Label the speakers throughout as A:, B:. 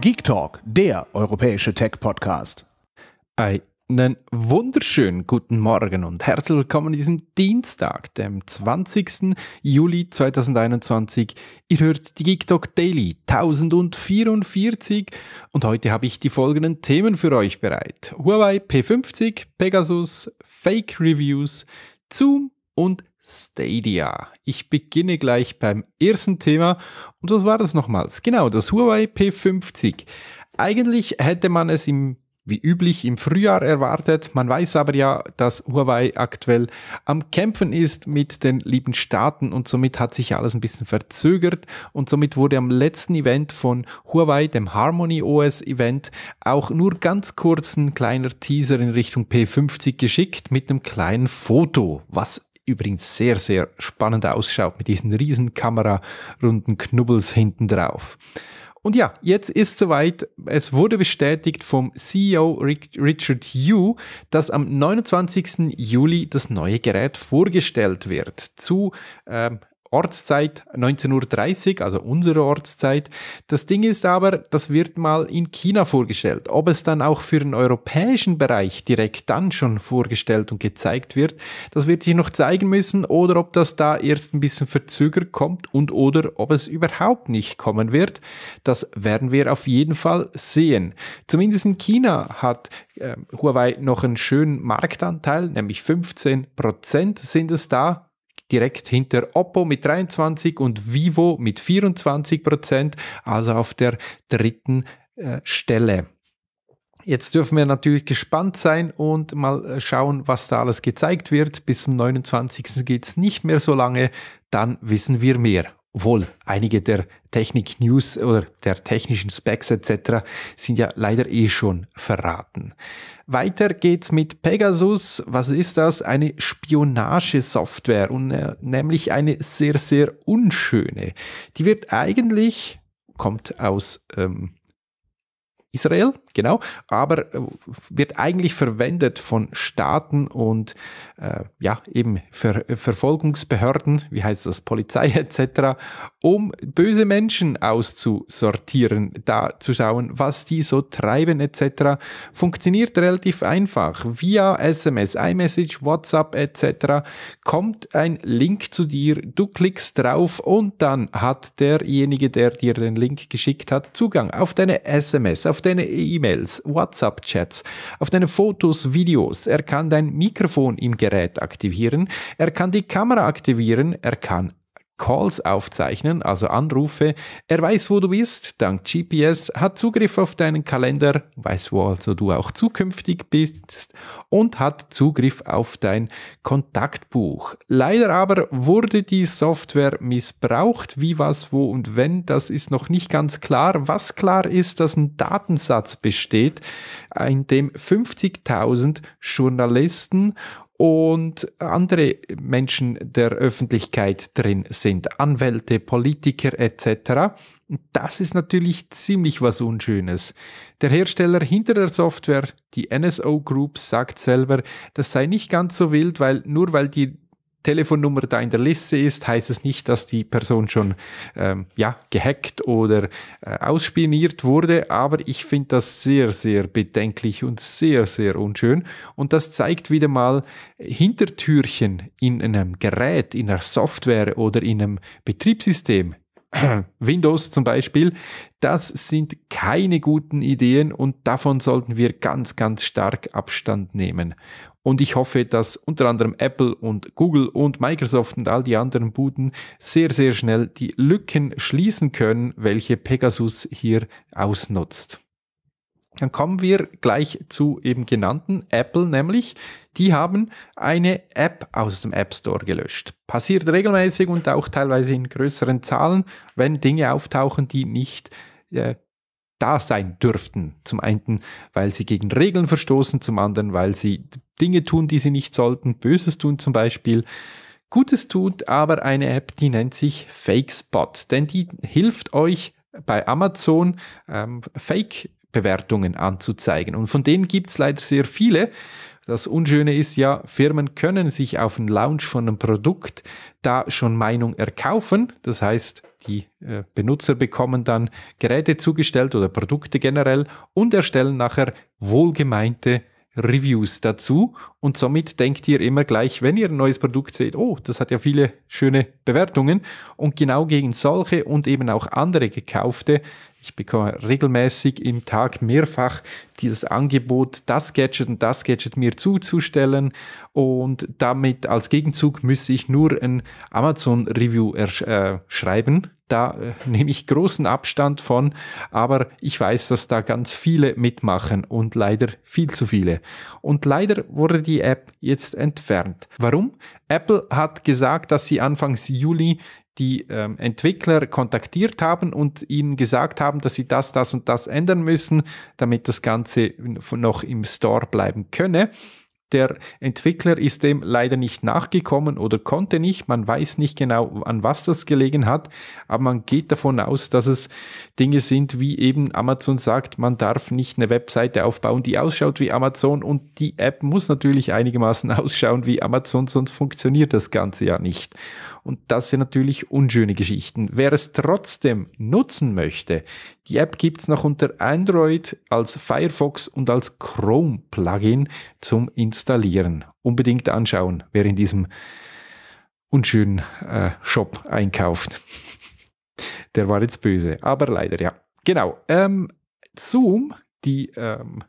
A: Geek Talk, der europäische Tech-Podcast. Einen wunderschönen guten Morgen und herzlich willkommen an diesem Dienstag, dem 20. Juli 2021. Ihr hört die Geek Talk Daily 1044 und heute habe ich die folgenden Themen für euch bereit. Huawei P50, Pegasus, Fake Reviews, Zoom und Stadia. Ich beginne gleich beim ersten Thema und was war das nochmals? Genau, das Huawei P50. Eigentlich hätte man es im wie üblich im Frühjahr erwartet. Man weiß aber ja, dass Huawei aktuell am Kämpfen ist mit den lieben Staaten und somit hat sich alles ein bisschen verzögert und somit wurde am letzten Event von Huawei, dem Harmony OS Event, auch nur ganz kurz ein kleiner Teaser in Richtung P50 geschickt mit einem kleinen Foto, was übrigens sehr, sehr spannend ausschaut mit diesen riesen kamerarunden Knubbels hinten drauf. Und ja, jetzt ist soweit. Es wurde bestätigt vom CEO Richard Yu, dass am 29. Juli das neue Gerät vorgestellt wird. Zu ähm, Ortszeit 19.30 Uhr, also unsere Ortszeit. Das Ding ist aber, das wird mal in China vorgestellt. Ob es dann auch für den europäischen Bereich direkt dann schon vorgestellt und gezeigt wird, das wird sich noch zeigen müssen oder ob das da erst ein bisschen verzögert kommt und oder ob es überhaupt nicht kommen wird. Das werden wir auf jeden Fall sehen. Zumindest in China hat äh, Huawei noch einen schönen Marktanteil, nämlich 15% Prozent sind es da direkt hinter Oppo mit 23 und Vivo mit 24 Prozent, also auf der dritten äh, Stelle. Jetzt dürfen wir natürlich gespannt sein und mal äh, schauen, was da alles gezeigt wird. Bis zum 29. geht es nicht mehr so lange, dann wissen wir mehr. Obwohl einige der Technik-News oder der technischen Specs etc. sind ja leider eh schon verraten. Weiter geht's mit Pegasus. Was ist das? Eine Spionagesoftware und äh, nämlich eine sehr, sehr unschöne. Die wird eigentlich, kommt aus ähm, Israel, genau, aber äh, wird eigentlich verwendet von Staaten und äh, ja, eben Ver Verfolgungsbehörden, wie heißt das, Polizei etc., um böse Menschen auszusortieren, da zu schauen, was die so treiben etc. Funktioniert relativ einfach. Via SMS, iMessage, WhatsApp etc. kommt ein Link zu dir, du klickst drauf und dann hat derjenige, der dir den Link geschickt hat, Zugang auf deine SMS, auf deine E-Mails, WhatsApp-Chats, auf deine Fotos, Videos. Er kann dein Mikrofon im Gerät aktivieren. Er kann die Kamera aktivieren. Er kann Calls aufzeichnen, also Anrufe. Er weiß, wo du bist, dank GPS, hat Zugriff auf deinen Kalender, weiß, wo also du auch zukünftig bist und hat Zugriff auf dein Kontaktbuch. Leider aber wurde die Software missbraucht. Wie, was, wo und wenn, das ist noch nicht ganz klar. Was klar ist, dass ein Datensatz besteht, in dem 50.000 Journalisten und andere Menschen der Öffentlichkeit drin sind, Anwälte, Politiker etc. Das ist natürlich ziemlich was Unschönes. Der Hersteller hinter der Software, die NSO Group, sagt selber, das sei nicht ganz so wild, weil nur weil die Telefonnummer da in der Liste ist, heißt es nicht, dass die Person schon ähm, ja, gehackt oder äh, ausspioniert wurde, aber ich finde das sehr, sehr bedenklich und sehr, sehr unschön. Und das zeigt wieder mal Hintertürchen in einem Gerät, in einer Software oder in einem Betriebssystem, Windows zum Beispiel, das sind keine guten Ideen und davon sollten wir ganz, ganz stark Abstand nehmen. Und ich hoffe, dass unter anderem Apple und Google und Microsoft und all die anderen Buden sehr, sehr schnell die Lücken schließen können, welche Pegasus hier ausnutzt. Dann kommen wir gleich zu eben genannten Apple nämlich die haben eine App aus dem App Store gelöscht. Passiert regelmäßig und auch teilweise in größeren Zahlen, wenn Dinge auftauchen, die nicht äh, da sein dürften. Zum einen, weil sie gegen Regeln verstoßen, zum anderen, weil sie Dinge tun, die sie nicht sollten, Böses tun zum Beispiel. Gutes tut aber eine App, die nennt sich FakeSpot, denn die hilft euch bei Amazon ähm, Fake-Bewertungen anzuzeigen. Und von denen gibt es leider sehr viele. Das Unschöne ist ja, Firmen können sich auf den Launch von einem Produkt da schon Meinung erkaufen. Das heißt, die äh, Benutzer bekommen dann Geräte zugestellt oder Produkte generell und erstellen nachher wohlgemeinte Reviews dazu und somit denkt ihr immer gleich, wenn ihr ein neues Produkt seht, oh, das hat ja viele schöne Bewertungen und genau gegen solche und eben auch andere gekaufte, ich bekomme regelmäßig im Tag mehrfach dieses Angebot, das Gadget und das Gadget mir zuzustellen und damit als Gegenzug müsste ich nur ein Amazon-Review äh, schreiben da äh, nehme ich großen Abstand von, aber ich weiß, dass da ganz viele mitmachen und leider viel zu viele. Und leider wurde die App jetzt entfernt. Warum? Apple hat gesagt, dass sie Anfangs Juli die ähm, Entwickler kontaktiert haben und ihnen gesagt haben, dass sie das, das und das ändern müssen, damit das Ganze noch im Store bleiben könne. Der Entwickler ist dem leider nicht nachgekommen oder konnte nicht. Man weiß nicht genau, an was das gelegen hat, aber man geht davon aus, dass es Dinge sind, wie eben Amazon sagt, man darf nicht eine Webseite aufbauen, die ausschaut wie Amazon und die App muss natürlich einigermaßen ausschauen wie Amazon, sonst funktioniert das Ganze ja nicht. Und das sind natürlich unschöne Geschichten. Wer es trotzdem nutzen möchte, die App gibt es noch unter Android als Firefox und als Chrome-Plugin zum Installieren. Unbedingt anschauen, wer in diesem unschönen äh, Shop einkauft. Der war jetzt böse, aber leider ja. Genau. Ähm, Zoom, die ähm,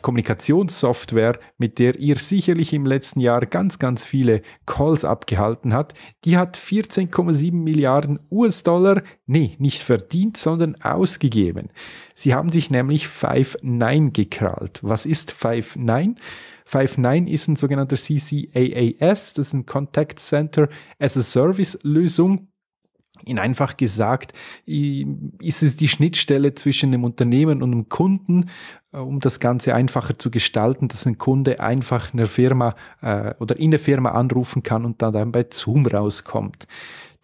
A: Kommunikationssoftware, mit der ihr sicherlich im letzten Jahr ganz, ganz viele Calls abgehalten habt, die hat 14,7 Milliarden US-Dollar, nee, nicht verdient, sondern ausgegeben. Sie haben sich nämlich Five9 gekrallt. Was ist Five9? Five9 ist ein sogenannter CCAAS, das ist ein Contact Center as a Service Lösung in einfach gesagt, ist es die Schnittstelle zwischen dem Unternehmen und dem Kunden, äh, um das Ganze einfacher zu gestalten, dass ein Kunde einfach in der Firma äh, oder in der Firma anrufen kann und dann, dann bei Zoom rauskommt.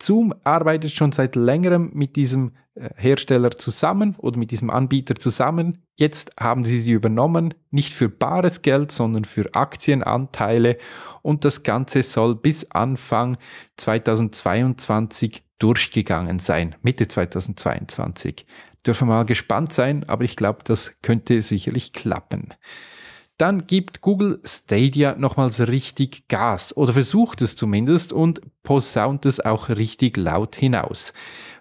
A: Zoom arbeitet schon seit längerem mit diesem äh, Hersteller zusammen oder mit diesem Anbieter zusammen. Jetzt haben sie sie übernommen, nicht für bares Geld, sondern für Aktienanteile. Und das Ganze soll bis Anfang 2022 durchgegangen sein, Mitte 2022. Dürfen wir mal gespannt sein, aber ich glaube, das könnte sicherlich klappen dann gibt Google Stadia nochmals richtig Gas oder versucht es zumindest und posaunt es auch richtig laut hinaus.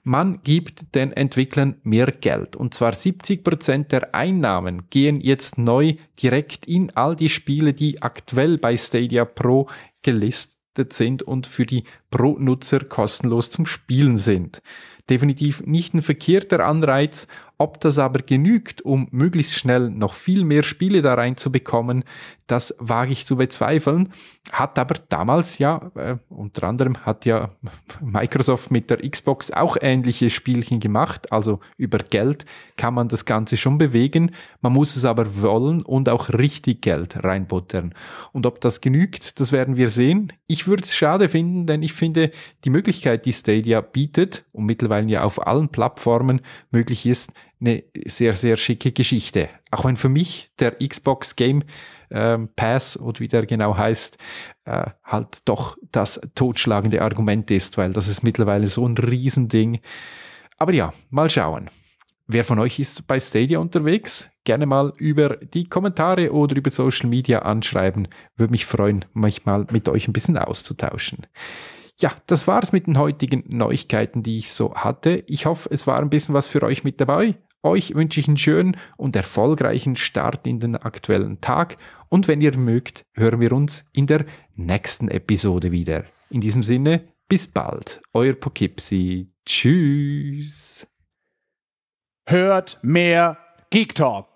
A: Man gibt den Entwicklern mehr Geld und zwar 70% Prozent der Einnahmen gehen jetzt neu direkt in all die Spiele, die aktuell bei Stadia Pro gelistet sind und für die Pro-Nutzer kostenlos zum Spielen sind definitiv nicht ein verkehrter Anreiz ob das aber genügt, um möglichst schnell noch viel mehr Spiele da reinzubekommen, das wage ich zu bezweifeln. Hat aber damals ja, äh, unter anderem hat ja Microsoft mit der Xbox auch ähnliche Spielchen gemacht. Also über Geld kann man das Ganze schon bewegen. Man muss es aber wollen und auch richtig Geld reinbuttern. Und ob das genügt, das werden wir sehen. Ich würde es schade finden, denn ich finde die Möglichkeit, die Stadia bietet und mittlerweile ja auf allen Plattformen möglich ist, eine sehr, sehr schicke Geschichte. Auch wenn für mich der Xbox Game äh, Pass oder wie der genau heißt, äh, halt doch das totschlagende Argument ist, weil das ist mittlerweile so ein Riesending. Aber ja, mal schauen. Wer von euch ist bei Stadia unterwegs? Gerne mal über die Kommentare oder über Social Media anschreiben. Würde mich freuen, mich mal mit euch ein bisschen auszutauschen. Ja, das war's mit den heutigen Neuigkeiten, die ich so hatte. Ich hoffe, es war ein bisschen was für euch mit dabei. Euch wünsche ich einen schönen und erfolgreichen Start in den aktuellen Tag und wenn ihr mögt, hören wir uns in der nächsten Episode wieder. In diesem Sinne, bis bald, euer Poughkeepsie. Tschüss. Hört mehr Geek Talk.